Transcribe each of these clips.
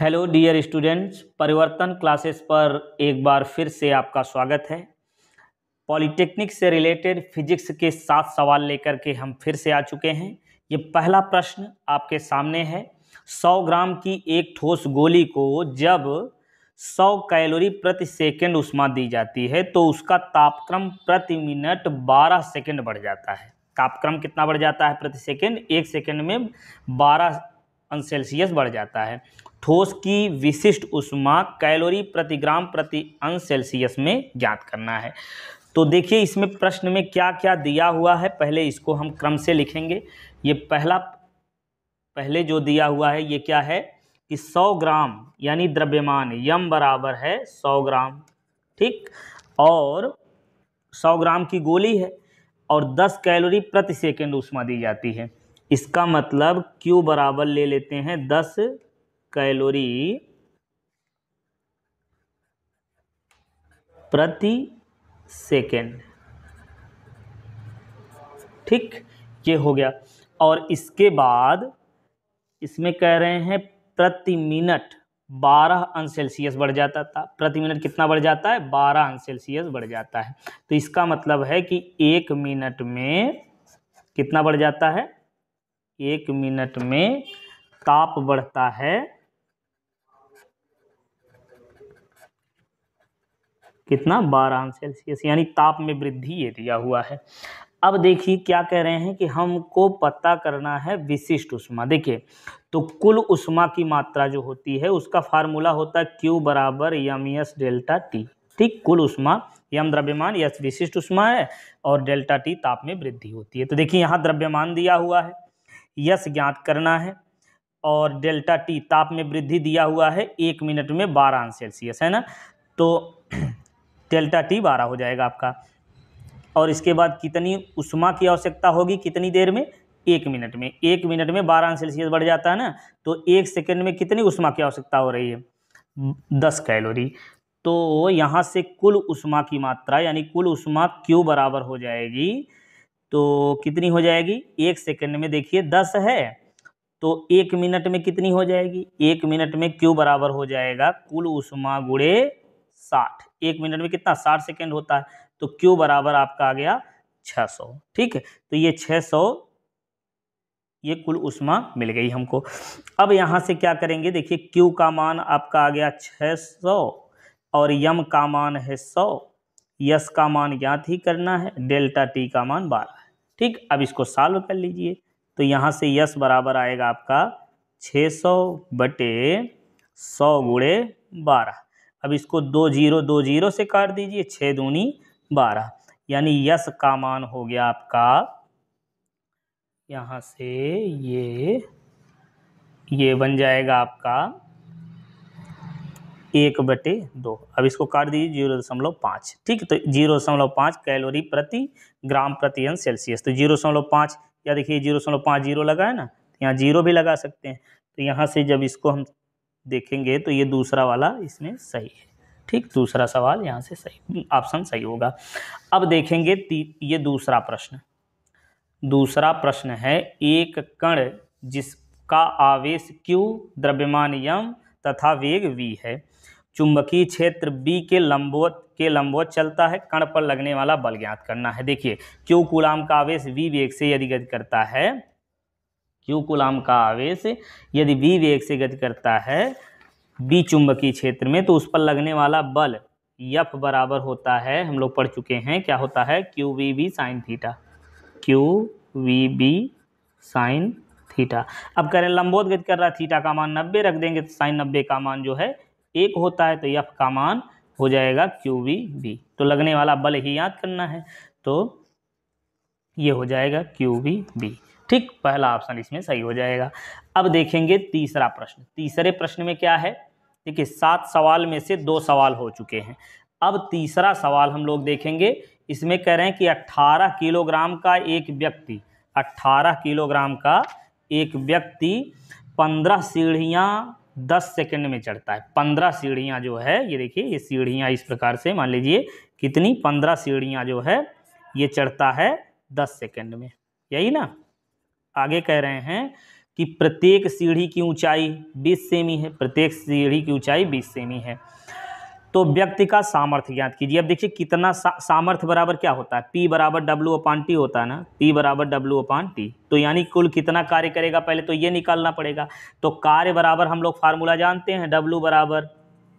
hello dear students Parivartan classes पर एक बार फिर से आपका स्वागत है पॉलिटेक्निक से रिलेटेड फिजिक्स के सात सवाल लेकर के हम फिर से आ चुके हैं ये पहला प्रश्न आपके सामने है 100 ग्राम की एक ठोस गोली को जब 100 कैलोरी प्रति सेकंड उष्मा दी जाती है तो उसका तापक्रम प्रति मिनट 12 सेकंड बढ़ जाता है तापक्रम कितना बढ़ जाता है प्रति सेकंड एक सेकंड में 12 अंश सेल्सियस बढ़ जाता है ठोस की विशिष्ट उष्मा कैलोरी प्रति ग्राम प्रति अंश सेल्सियस में ज्ञात करना है तो देखिए इसमें प्रश्न में क्या क्या दिया हुआ है पहले इसको हम क्रम से लिखेंगे ये पहला पहले जो दिया हुआ है ये क्या है कि 100 ग्राम यानी द्रव्यमान यम बराबर है 100 ग्राम ठीक और 100 ग्राम की गोली है और 10 कैलोरी प्रति सेकेंड उष्मा दी जाती है इसका मतलब क्यू बराबर ले लेते हैं दस कैलोरी प्रति सेकेंड ठीक ये हो गया और इसके बाद इसमें कह रहे हैं प्रति मिनट बारह अंश सेल्सियस बढ़ जाता था प्रति मिनट कितना बढ़ जाता है बारह अंश सेल्सियस बढ़ जाता है तो इसका मतलब है कि एक मिनट में कितना बढ़ जाता है एक मिनट में ताप बढ़ता है कितना बारह सेल्सियस यानी ताप में वृद्धि ये दिया हुआ है अब देखिए क्या कह रहे हैं कि हमको पता करना है विशिष्ट उष्मा देखिए तो कुल उष्मा की मात्रा जो होती है उसका फार्मूला होता है क्यू बराबर यम एस डेल्टा टी ठीक कुल उष्मा यम द्रव्यमान यस विशिष्ट उष्मा है और डेल्टा टी ताप में वृद्धि होती है तो देखिए यहाँ द्रव्यमान दिया हुआ है यस ज्ञात करना है और डेल्टा टी ताप में वृद्धि दिया हुआ है एक मिनट में बारह सेल्सियस है ना तो डेल्टा टी बारह हो जाएगा आपका और इसके बाद कितनी उष्मा की आवश्यकता होगी कितनी देर में एक मिनट में एक मिनट में बारह सेल्सियस बढ़ जाता है ना तो एक सेकेंड में कितनी उष्मा की आवश्यकता हो रही है दस कैलोरी तो यहाँ से कुल उष्मा की मात्रा यानी कुल उष्मा क्यू बराबर हो जाएगी तो कितनी हो जाएगी एक सेकेंड में देखिए दस है तो एक मिनट में कितनी हो जाएगी एक मिनट में क्यू बराबर हो जाएगा कुल उष्मा गुड़े साठ एक मिनट में कितना साठ सेकेंड होता है तो क्यू बराबर आपका आ गया छ सौ ठीक है तो ये छः सौ ये कुल उष्मा मिल गई हमको अब यहाँ से क्या करेंगे देखिए क्यू का मान आपका आ गया छः सौ और यम का मान है सौ यस का मान ज्ञात ही करना है डेल्टा टी का मान बारह है ठीक अब इसको सॉल्व कर लीजिए तो यहाँ से यस बराबर आएगा आपका छः सौ बटे सौ गुड़े बारह अब इसको दो जीरो दो जीरो से काट दीजिए छः दूनी बारह यानी यस का मान हो गया आपका यहाँ से ये ये बन जाएगा आपका एक बटे दो अब इसको काट दीजिए जीरो दशमलव पाँच ठीक तो जीरो दशमलव पाँच कैलोरी प्रति ग्राम प्रति अंश सेल्सियस तो जीरो दशमलव पाँच या देखिए जीरो दशमलव पाँच जीरो लगा है ना तो यहाँ जीरो भी लगा सकते हैं तो यहाँ से जब इसको हम देखेंगे तो ये दूसरा वाला इसमें सही है ठीक दूसरा सवाल यहाँ से सही ऑप्शन सही होगा अब देखेंगे ये दूसरा प्रश्न दूसरा प्रश्न है एक कण जिसका आवेश क्यू द्रव्यमान यम तथा वेग v है चुंबकीय क्षेत्र B के लंबवत के लंबवत चलता है कण पर लगने वाला बल ज्ञात करना है देखिए क्यों कूलाम का आवेश v वेग से यदि गति करता है क्यू कुलाम का आवेश यदि बी वेग से गति करता है बी चुंबकीय क्षेत्र में तो उस पर लगने वाला बल यफ बराबर होता है हम लोग पढ़ चुके हैं क्या होता है Q V B sine theta Q V B sine theta अब करें लंबोत गति कर रहा थीटा का मान नब्बे रख देंगे तो साइन नब्बे का मान जो है एक होता है तो यफ का मान हो जाएगा क्यू वी बी तो लगने वाला बल ही याद करना है तो ये हो जाएगा क्यू वी बी ठीक पहला ऑप्शन इसमें सही हो जाएगा अब देखेंगे तीसरा प्रश्न तीसरे प्रश्न में क्या है देखिए सात सवाल में से दो सवाल हो चुके हैं अब तीसरा सवाल हम लोग देखेंगे इसमें कह रहे हैं कि 18 किलोग्राम का एक व्यक्ति 18 किलोग्राम का एक व्यक्ति 15 सीढ़ियाँ 10 सेकंड में चढ़ता है 15 सीढ़ियाँ जो है ये देखिए ये सीढ़ियाँ इस प्रकार से मान लीजिए कितनी 15 सीढ़ियाँ जो है ये चढ़ता है 10 सेकंड में यही ना आगे कह रहे हैं कि प्रत्येक सीढ़ी की ऊंचाई 20 सेमी है प्रत्येक सीढ़ी की ऊंचाई 20 सेमी है तो व्यक्ति का सामर्थ्य ज्ञात कीजिए अब देखिए कितना सा, सामर्थ्य बराबर क्या होता है पी बराबर डब्ल्यू अपान टी होता है ना पी बराबर डब्ल्यू अपान टी तो यानी कुल कितना कार्य करेगा पहले तो ये निकालना पड़ेगा तो कार्य बराबर हम लोग फार्मूला जानते हैं डब्ल्यू बराबर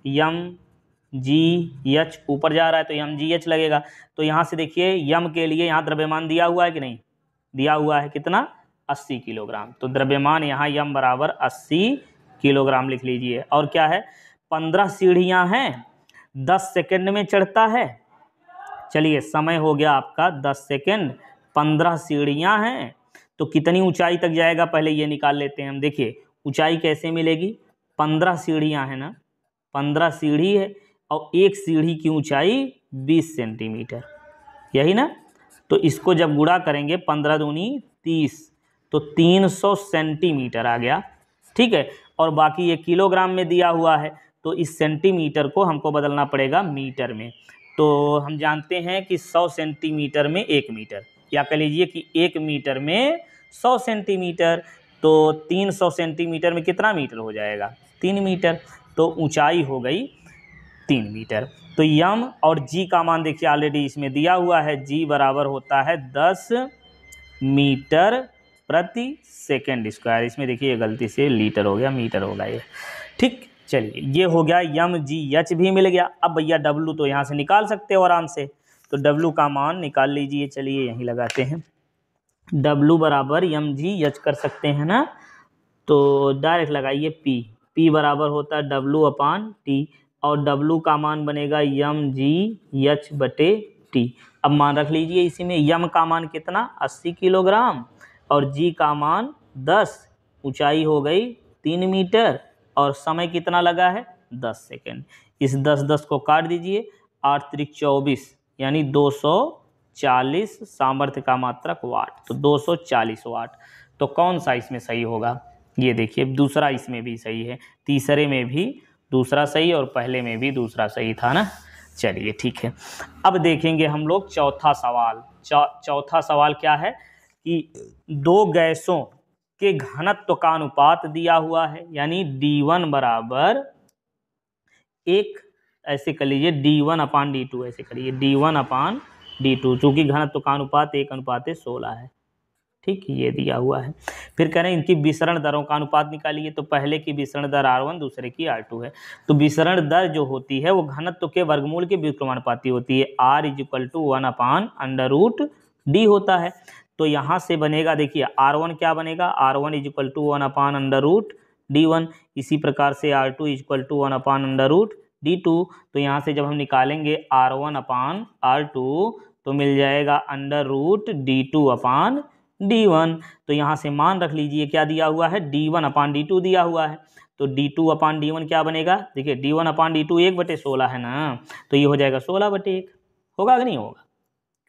यम जी एच ऊपर जा रहा है तो यम जी एच लगेगा तो यहाँ से देखिए यम के लिए यहाँ द्रव्यमान दिया हुआ है कि नहीं दिया हुआ है कितना अस्सी किलोग्राम तो द्रव्यमान यहाँ यम बराबर अस्सी किलोग्राम लिख लीजिए और क्या है पंद्रह सीढ़ियाँ हैं दस सेकेंड में चढ़ता है चलिए समय हो गया आपका दस सेकेंड पंद्रह सीढ़ियाँ हैं तो कितनी ऊंचाई तक जाएगा पहले ये निकाल लेते हैं हम देखिए ऊंचाई कैसे मिलेगी पंद्रह सीढ़ियाँ हैं ना पंद्रह सीढ़ी है और एक सीढ़ी की ऊँचाई बीस सेंटीमीटर यही ना तो इसको जब गुड़ा करेंगे पंद्रह दूनी तीस तो 300 सेंटीमीटर आ गया ठीक है और बाकी ये किलोग्राम में दिया हुआ है तो इस सेंटीमीटर को हमको बदलना पड़ेगा मीटर में तो हम जानते हैं कि 100 सेंटीमीटर में एक मीटर या कह लीजिए कि एक मीटर में 100 सेंटीमीटर तो 300 सेंटीमीटर में कितना मीटर हो जाएगा तीन मीटर तो ऊंचाई हो गई तीन मीटर तो यम और जी का मान देखिए ऑलरेडी इसमें दिया हुआ है जी बराबर होता है दस मीटर प्रति सेकेंड स्क्वायर इसमें देखिए गलती से लीटर हो गया मीटर होगा ये ठीक चलिए ये हो गया यम जी एच भी मिल गया अब भैया डब्लू तो यहाँ से निकाल सकते हो आराम से तो डब्लू का मान निकाल लीजिए चलिए यहीं लगाते हैं डब्लू बराबर यम जी एच कर सकते हैं ना तो डायरेक्ट लगाइए पी पी बराबर होता है डब्लू अपान टी और डब्लू का मान बनेगा यम जी एच बटे टी अब मान रख लीजिए इसी में यम का मान कितना अस्सी किलोग्राम और जी का मान दस ऊंचाई हो गई तीन मीटर और समय कितना लगा है दस सेकेंड इस दस दस को काट दीजिए आठ त्रिक चौबीस यानी दो सौ चालीस सामर्थ्य का मात्रक वाट तो दो सौ चालीस वाट तो कौन सा इसमें सही होगा ये देखिए दूसरा इसमें भी सही है तीसरे में भी दूसरा सही और पहले में भी दूसरा सही था ना चलिए ठीक है अब देखेंगे हम लोग चौथा सवाल चौथा सवाल क्या है कि दो गैसों के घनत्व का अनुपात दिया हुआ है यानी डी वन बराबर एक ऐसे कर लीजिए डी वन अपान डी टू ऐसे करिए डी वन अपान डी टू चूँकि घनत्व का अनुपात एक अनुपात सोलह है ठीक ये दिया हुआ है फिर कह रहे हैं इनकी विसरण दरों का अनुपात निकालिए तो पहले की विसरण दर आर वन दूसरे की आर टू है तो विसरण दर जो होती है वो घनत्व के वर्गमूल के व्युक्रमानुपाती होती है R is equal to one अपान अंडर रूट डी होता है तो यहाँ से बनेगा देखिए आर वन क्या बनेगा R one is equal to one अपान अंडर रूट डी वन इसी प्रकार से R two is equal to one अपान अंडर रूट डी टू तो यहाँ से जब हम निकालेंगे आर वन अपान आर टू तो मिल जाएगा अंडर रूट डी टू अपान डी वन तो यहाँ से मान रख लीजिए क्या दिया हुआ है डी वन अपान डी टू दिया हुआ है तो डी टू अपान डी वन क्या बनेगा देखिए डी वन अपान डी टू एक बटे सोलह है ना तो ये हो जाएगा सोलह बटे एक होगा कि नहीं होगा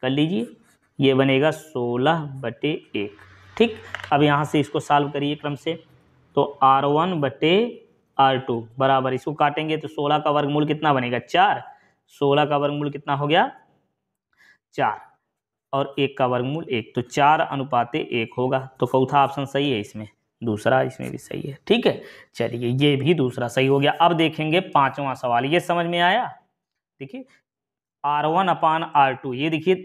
कर लीजिए ये बनेगा सोलह बटे एक ठीक अब यहाँ से इसको सॉल्व करिए क्रम से तो आर वन बटे आर टू बराबर इसको काटेंगे तो सोलह का वर्गमूल कितना बनेगा चार सोलह का वर्गमूल कितना हो गया चार और एक का वर्गमूल एक तो चार अनुपाते एक होगा तो चौथा ऑप्शन सही है इसमें दूसरा इसमें भी सही है ठीक है चलिए ये भी दूसरा सही हो गया अब देखेंगे पांचवा सवाल ये समझ में आया देखिए आर वन अपान आर टू ये देखिए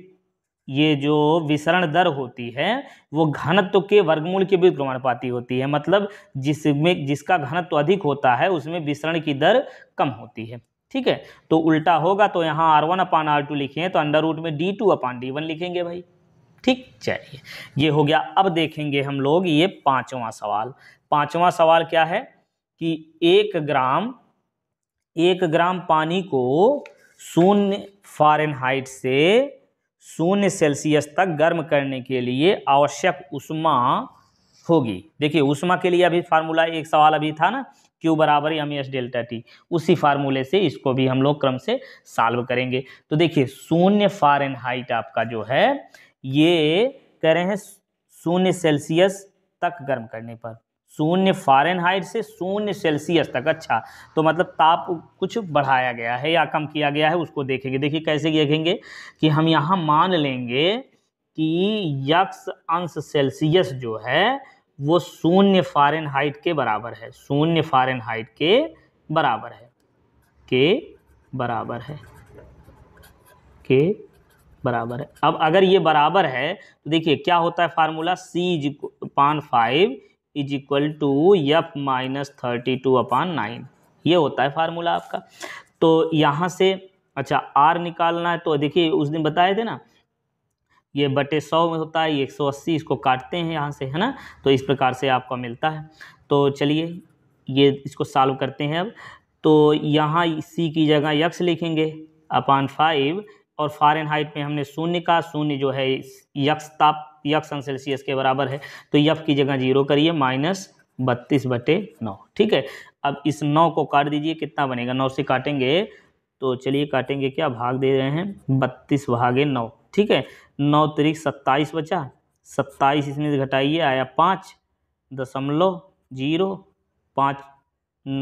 ये जो विसरण दर होती है वो घनत्व के वर्गमूल के विरुद्ध प्रमाणपाती होती है मतलब जिसमें जिसका घनत्व अधिक होता है उसमें विसरण की दर कम होती है ठीक है तो उल्टा होगा तो यहाँ आर वन अपान आर टू लिखें तो अंडर रूट में डी टू अपान डी वन लिखेंगे भाई ठीक चलिए ये हो गया अब देखेंगे हम लोग ये पांचवा सवाल पांचवा सवाल क्या है कि एक ग्राम एक ग्राम पानी को शून्य फारेनहाइट से शून्य सेल्सियस तक गर्म करने के लिए आवश्यक उष्मा होगी देखिए उष्मा के लिए अभी फार्मूला एक सवाल अभी था ना क्यू बराबर एम एस डेल्टा टी उसी फार्मूले से इसको भी हम लोग क्रम से सॉल्व करेंगे तो देखिए शून्य फारेन हाइट आपका जो है ये कह रहे हैं शून्य सेल्सियस तक गर्म करने पर शून्य फारेनहाइट से शून्य सेल्सियस तक अच्छा तो मतलब ताप कुछ बढ़ाया गया है या कम किया गया है उसको देखेंगे देखिए कैसे देखेंगे कि हम यहाँ मान लेंगे कि यक्स अंश सेल्सियस जो है वो शून्य फारेनहाइट के बराबर है शून्य फारेनहाइट के बराबर है के बराबर है के बराबर है अब अगर ये बराबर है तो देखिए क्या होता है formula C G upon five is equal to F minus thirty two upon nine ये होता है फार्मूला आपका तो यहाँ से अच्छा आर निकालना है तो देखिए उस दिन बताए थे ना ये बटे सौ में होता है ये एक सौ अस्सी इसको काटते हैं यहाँ से है ना तो इस प्रकार से आपका मिलता है तो चलिए ये इसको सॉल्व करते हैं अब तो यहाँ सी की जगह यक्स लिखेंगे अपान फाइव और फॉरन हाइट में हमने शून्य का शून्य जो है यक्स ताप यक्स अंशल सेल्सियस के बराबर है तो यफ की जगह जीरो करिए माइनस बत्तीस बटे नौ ठीक है अब इस नौ को काट दीजिए कितना बनेगा नौ से काटेंगे तो चलिए काटेंगे क्या भाग दे रहे हैं बत्तीस भागे नौ ठीक है नौ तरीक सत्ताईस बचा सत्ताईस इसमें से घटाइए आया पाँच दशमलव जीरो पाँच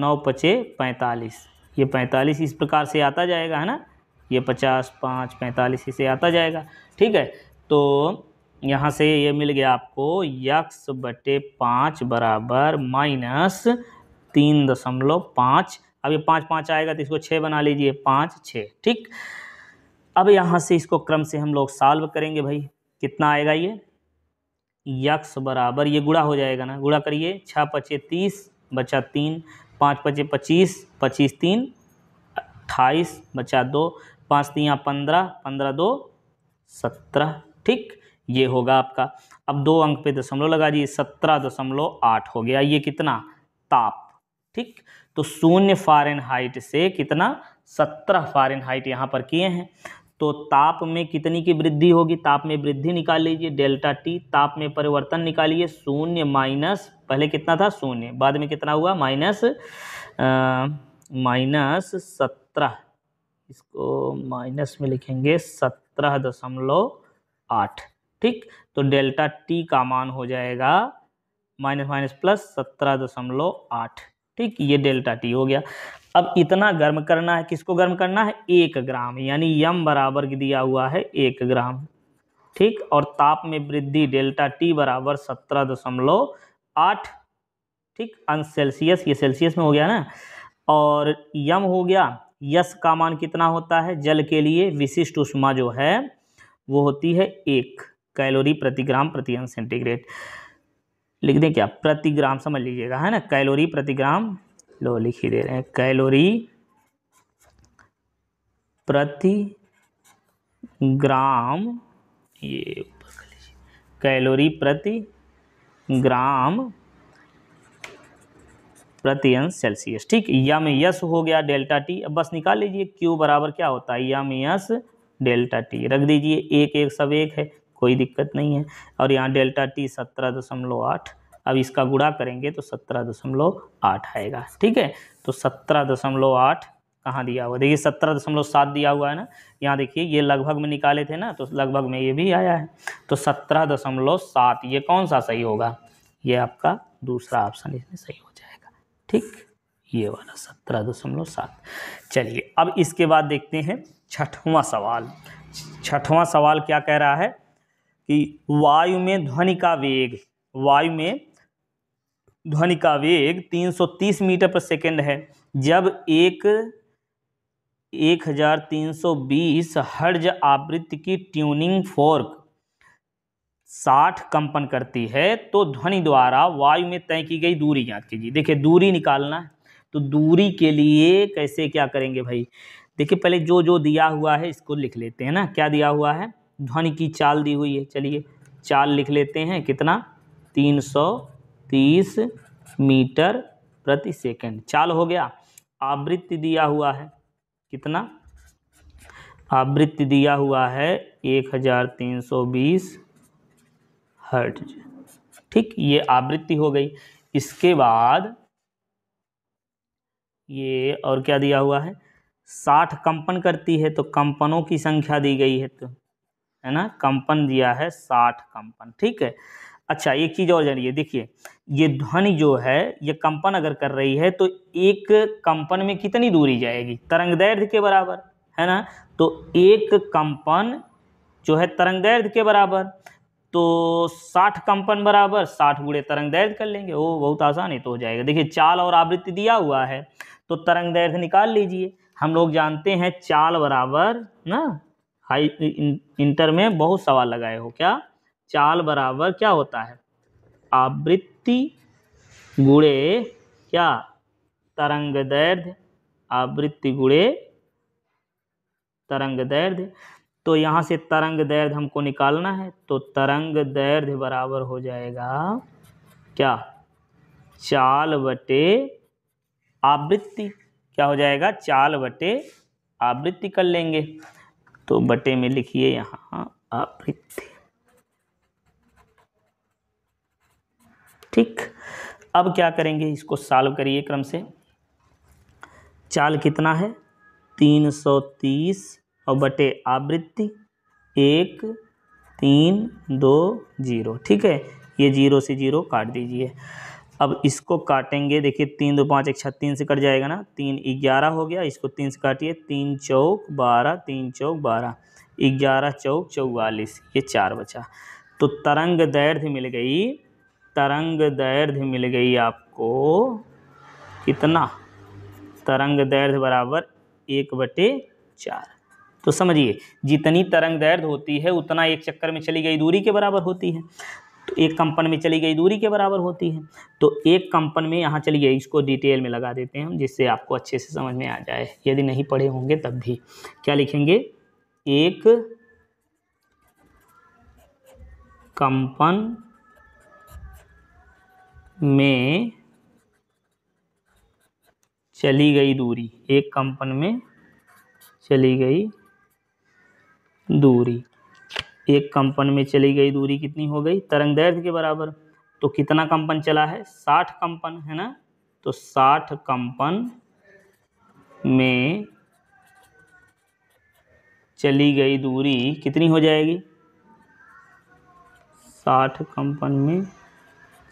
नौ पचे पैंतालीस ये पैंतालीस इस प्रकार से आता जाएगा है ना ये पचास पाँच पैंतालीस इसे आता जाएगा ठीक है तो यहाँ से ये मिल गया आपको यक्स बटे पाँच बराबर माइनस तीन दशमलव पाँच अब ये पाँच पाँच आएगा तो इसको छः बना लीजिए पाँच छः ठीक अब यहाँ से इसको क्रम से हम लोग सॉल्व करेंगे भाई कितना आएगा ये यक्स बराबर ये गुड़ा हो जाएगा ना गुड़ा करिए छः पचे तीस बचा तीन पाँच पचे पच्चीस पच्चीस तीन अट्ठाईस बचा दो पाँच तीन पंद्रह पंद्रह दो सत्रह ठीक ये होगा आपका अब दो अंक पे दशमलव लगा दिए सत्रह दशमलव आठ हो गया ये कितना ताप ठीक तो शून्य फॉरन हाइट से कितना सत्रह फॉरन हाइट यहाँ पर किए हैं तो ताप में कितनी की वृद्धि होगी ताप में वृद्धि निकाल लीजिए डेल्टा टी ताप में परिवर्तन निकालिए शून्य माइनस पहले कितना था शून्य बाद में कितना हुआ माइनस माइनस सत्रह इसको माइनस में लिखेंगे सत्रह दशमलव आठ ठीक तो डेल्टा टी का मान हो जाएगा माइनस माइनस प्लस सत्रह दशमलव आठ ठीक ये डेल्टा टी हो गया अब इतना गर्म करना है किसको गर्म करना है एक ग्राम यानी यम बराबर दिया हुआ है एक ग्राम ठीक और ताप में वृद्धि डेल्टा टी बराबर सत्रह दशमलव आठ ठीक अंश सेल्सियस ये सेल्सियस में हो गया ना और यम हो गया यश का मान कितना होता है जल के लिए विशिष्ट उष्मा जो है वो होती है एक कैलोरी प्रति ग्राम प्रति अंश सेंटीग्रेड लिख दें क्या प्रति ग्राम समझ लीजिएगा है ना कैलोरी प्रति ग्राम लो लिख ही दे रहे हैं कैलोरी प्रति ग्राम ये ऊपर कर लीजिए कैलोरी प्रति ग्राम प्रति अंश सेल्सियस ठीक यम यस हो गया डेल्टा टी अब बस निकाल लीजिए क्यू बराबर क्या होता है यम यस डेल्टा टी रख दीजिए एक एक सब एक है कोई दिक्कत नहीं है और यहाँ डेल्टा टी सत्रह दशमलव आठ अब इसका गुड़ा करेंगे तो सत्रह दशमलव आठ आएगा ठीक है तो सत्रह दशमलव आठ कहाँ दिया हुआ देखिए सत्रह दशमलव सात दिया हुआ है ना यहाँ देखिए ये लगभग में निकाले थे ना तो लगभग में ये भी आया है तो सत्रह दशमलव सात ये कौन सा सही होगा ये आपका दूसरा ऑप्शन इसमें सही हो जाएगा ठीक ये वाला सत्रह दशमलव सात चलिए अब इसके बाद देखते हैं छठवां सवाल छठवां सवाल क्या कह रहा है कि वायु में ध्वनि का वेग वायु में ध्वनि का वेग 330 मीटर पर सेकेंड है जब एक 1320 हर्ज आवृत्ति की ट्यूनिंग फोर्क 60 कंपन करती है तो ध्वनि द्वारा वायु में तय की गई दूरी याद कीजिए देखिए दूरी निकालना है तो दूरी के लिए कैसे क्या करेंगे भाई देखिए पहले जो जो दिया हुआ है इसको लिख लेते हैं ना क्या दिया हुआ है ध्वनि की चाल दी हुई है चलिए चाल लिख लेते हैं कितना तीन सौ तीस मीटर प्रति सेकंड चाल हो गया आवृत्ति दिया हुआ है कितना आवृत्ति दिया हुआ है एक हज़ार तीन सौ बीस ठीक ये आवृत्ति हो गई इसके बाद ये और क्या दिया हुआ है साठ कंपन करती है तो कंपनों की संख्या दी गई है तो है ना कंपन दिया है साठ कंपन ठीक है अच्छा एक चीज़ और जानिए देखिए ये ध्वनि जो है ये कंपन अगर कर रही है तो एक कंपन में कितनी दूरी जाएगी तरंग दैर्ध्य के बराबर है ना तो एक कंपन जो है तरंग दैर्ध्य के बराबर तो साठ कंपन बराबर साठ गुड़े तरंग दैर्ध्य कर लेंगे वो बहुत आसान ही तो हो जाएगा देखिए चाल और आवृत्ति दिया हुआ है तो तरंग दैर्ध्य निकाल लीजिए हम लोग जानते हैं चाल बराबर ना हाई इंटर में बहुत सवाल लगाए हो क्या चाल बराबर क्या होता है आवृत्ति गुड़े क्या तरंग दैर्ध आवृत्ति गुड़े तरंग दैर्ध तो यहाँ से तरंग दैर्ध हमको निकालना है तो तरंग दैर्ध बराबर हो जाएगा क्या चाल बटे आवृत्ति क्या हो जाएगा चाल बटे आवृत्ति कर लेंगे तो बटे में लिखिए यहाँ आवृत्ति ठीक अब क्या करेंगे इसको सॉल्व करिए क्रम से चाल कितना है तीन सौ तीस और बटे आवृत्ति एक तीन दो जीरो ठीक है ये जीरो से जीरो काट दीजिए अब इसको काटेंगे देखिए तीन दो पाँच एक छः तीन से कट जाएगा ना तीन ग्यारह हो गया इसको तीन से काटिए तीन चौक बारह तीन चौक बारह ग्यारह चौक चौवालीस ये चार बचा तो तरंग दैर्ध्य मिल गई तरंग दैर्ध्य मिल गई आपको कितना तरंग दैर्ध्य बराबर एक बटे चार तो समझिए जितनी तरंग दैर्ध्य होती है उतना एक चक्कर में चली गई दूरी के बराबर होती है तो एक कंपन में चली गई दूरी के बराबर होती है तो एक कंपन में यहाँ चली गई इसको डिटेल में लगा देते हैं हम जिससे आपको अच्छे से समझ में आ जाए यदि नहीं पढ़े होंगे तब भी क्या लिखेंगे एक कंपन में चली गई दूरी एक कंपन में चली गई दूरी एक कंपन में चली गई दूरी कितनी हो गई तरंग दैर्ध्य के बराबर तो कितना कंपन चला है साठ कंपन है ना तो साठ कंपन में चली गई दूरी कितनी हो जाएगी साठ कंपन में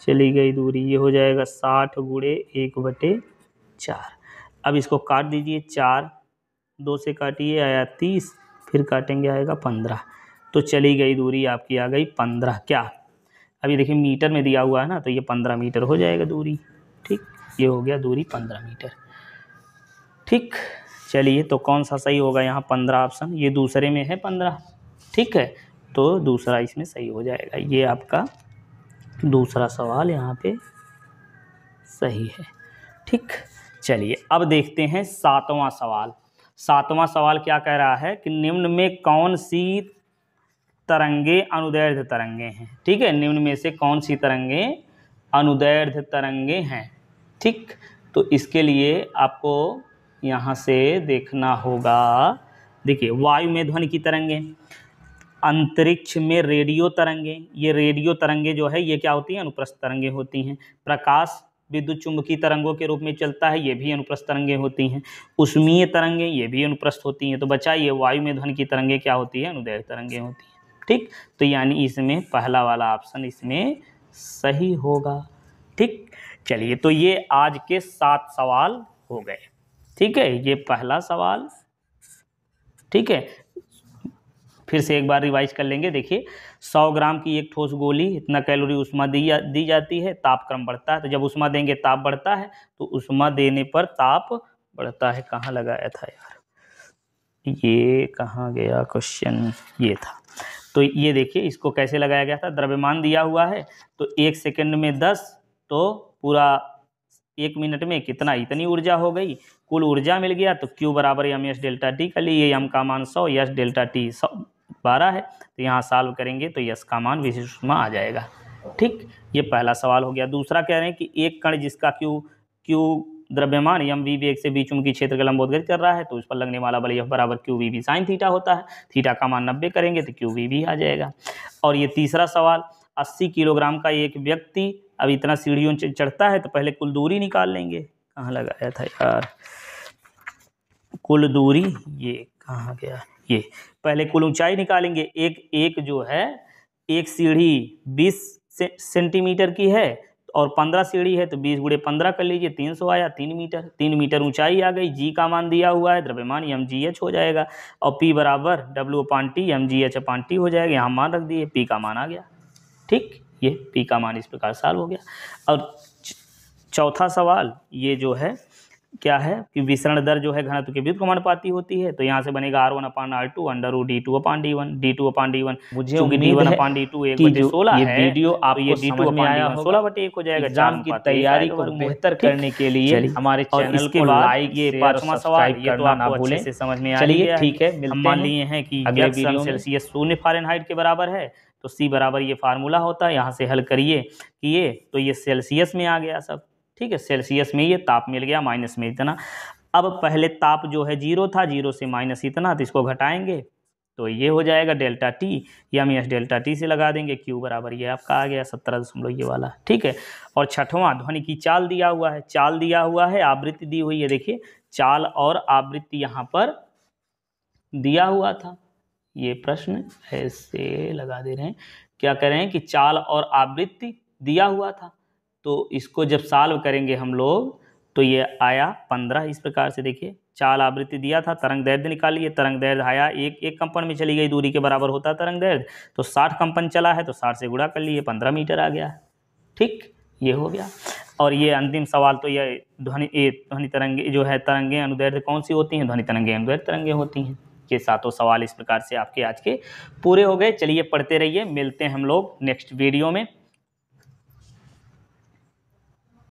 चली गई दूरी ये हो जाएगा साठ गुड़े एक बटे चार अब इसको काट दीजिए चार दो से काटिए आया तीस फिर काटेंगे आएगा पंद्रह तो चली गई दूरी आपकी आ गई पंद्रह क्या अभी देखिए मीटर में दिया हुआ है ना तो ये पंद्रह मीटर हो जाएगा दूरी ठीक ये हो गया दूरी पंद्रह मीटर ठीक चलिए तो कौन सा सही होगा यहाँ पंद्रह ऑप्शन ये दूसरे में है पंद्रह ठीक है तो दूसरा इसमें सही हो जाएगा ये आपका दूसरा सवाल यहाँ पे सही है ठीक चलिए अब देखते हैं सातवां सवाल सातवां सवाल क्या कह रहा है कि निम्न में कौन सी तरंगे अनुदैर्ध्य तरंगे हैं ठीक है निम्न में से कौन सी तरंगे अनुदैर्ध तरंगे हैं ठीक तो इसके लिए आपको यहाँ से देखना होगा देखिए वायु में ध्वनि की तरंगे अंतरिक्ष में रेडियो तरंगे ये रेडियो तरंगे जो है ये क्या होती हैं अनुप्रस्थ तरंगे होती हैं प्रकाश विद्युत चुंबकीय तरंगों के रूप में चलता है ये भी अनुप्रस्थ तरंगे होती हैं उष्मीय तरंगे ये भी अनुप्रस्थ होती हैं तो बचाइए वायु में ध्वनि की तरंगे क्या होती है अनुदैर्ध्य तरंगे होती हैं ठीक तो यानी इसमें पहला वाला ऑप्शन इसमें सही होगा ठीक चलिए तो ये आज के सात सवाल हो गए ठीक है ये पहला सवाल ठीक है फिर से एक बार रिवाइज कर लेंगे देखिए 100 ग्राम की एक ठोस गोली इतना कैलोरी उष्मा दी जा, दी जाती है तापक्रम बढ़ता है तो जब उष्मा देंगे ताप बढ़ता है तो उष्मा देने पर ताप बढ़ता है कहाँ लगाया था यार ये कहाँ गया क्वेश्चन ये था तो ये देखिए इसको कैसे लगाया गया था द्रव्यमान दिया हुआ है तो एक सेकेंड में दस तो पूरा एक मिनट में कितना इतनी ऊर्जा हो गई कुल ऊर्जा मिल गया तो क्यू बराबर एम एस डेल्टा टी कर लिए एम का मान सौ यस डेल्टा टी सौ बारह है तो यहाँ सॉल्व करेंगे तो यस का मान विशिष्ट में आ जाएगा ठीक ये पहला सवाल हो गया दूसरा कह रहे हैं कि एक कण जिसका क्यू क्यू द्रव्यमान यम वी वेग से बीच उनकी क्षेत्र का लंबोदगत कर रहा है तो उस पर लगने वाला बल यह बराबर Q V V sine theta होता है थीटा का मान नब्बे करेंगे तो क्यू वी वी आ जाएगा और ये तीसरा सवाल अस्सी किलोग्राम का एक व्यक्ति अब इतना सीढ़ियों चढ़ता है तो पहले कुल दूरी निकाल लेंगे कहाँ लगाया था यार कुल दूरी ये कहाँ गया ये पहले कुल ऊंचाई निकालेंगे एक एक जो है एक सीढ़ी बीस से, सेंटीमीटर की है और पंद्रह सीढ़ी है तो बीस गुड़े पंद्रह कर लीजिए तीन सौ आया तीन मीटर तीन मीटर ऊंचाई आ गई जी का मान दिया हुआ है द्रव्यमान एम जी एच हो जाएगा और पी बराबर W upon T M G H upon T हो जाएगा यहाँ मान रख दिए पी का मान आ गया ठीक ये पी का मान इस प्रकार साल हो गया और चौथा सवाल ये जो है क्या है कि विसरण दर जो है घनत्व के व्युत समानुपाती होती है तो यहाँ से बनेगा आर वन अपान R two under O D two अपान डी वन डी टू अपान डी वन मुझे डी वन अपान डी टू एक बटे सोलह है वीडियो आप तो ये डी टू अपान सोलह बटे एक हो जाएगा एग्जाम की तैयारी को बेहतर करने के लिए हमारे चैनल के लाइक ये पांचवा सवाल ये तो आप भूलें से समझ में चलिए ठीक है हम मान लिए हैं कि अगले सेल्सियस शून्य फारेनहाइट के बराबर है तो सी बराबर ये फार्मूला होता है यहाँ से हल करिए ये तो ये सेल्सियस में आ गया सब ठीक है सेल्सियस में ये ताप मिल गया माइनस में इतना अब पहले ताप जो है जीरो था जीरो से माइनस इतना तो इसको घटाएंगे तो ये हो जाएगा डेल्टा टी ये हम यस डेल्टा टी से लगा देंगे क्यू बराबर ये आपका आ गया सत्रह दशमलव ये वाला ठीक है और छठवां ध्वनि की चाल दिया हुआ है चाल दिया हुआ है आवृत्ति दी हुई है देखिए चाल और आवृत्ति यहाँ पर दिया हुआ था ये प्रश्न ऐसे लगा दे रहे हैं क्या कह रहे हैं कि चाल और आवृत्ति दिया हुआ था तो इसको जब साल्व करेंगे हम लोग तो ये आया पंद्रह इस प्रकार से देखिए चाल आवृत्ति दिया था तरंग निकाल निकालिए तरंग दैर्ध आया एक एक कंपन में चली गई दूरी के बराबर होता है तरंग दैर्ध तो साठ कंपन चला है तो साठ से गुड़ा कर लिए पंद्रह मीटर आ गया ठीक ये हो गया और ये अंतिम सवाल तो ये ध्वनि ये ध्वनि तरंगे जो है तरंगे अनुदैर्ध कौन सी होती हैं ध्वनि तरंगे अनुदैर्ध तरंगे होती हैं ये सातों सवाल इस प्रकार से आपके आज के पूरे हो गए चलिए पढ़ते रहिए मिलते हैं हम लोग नेक्स्ट वीडियो में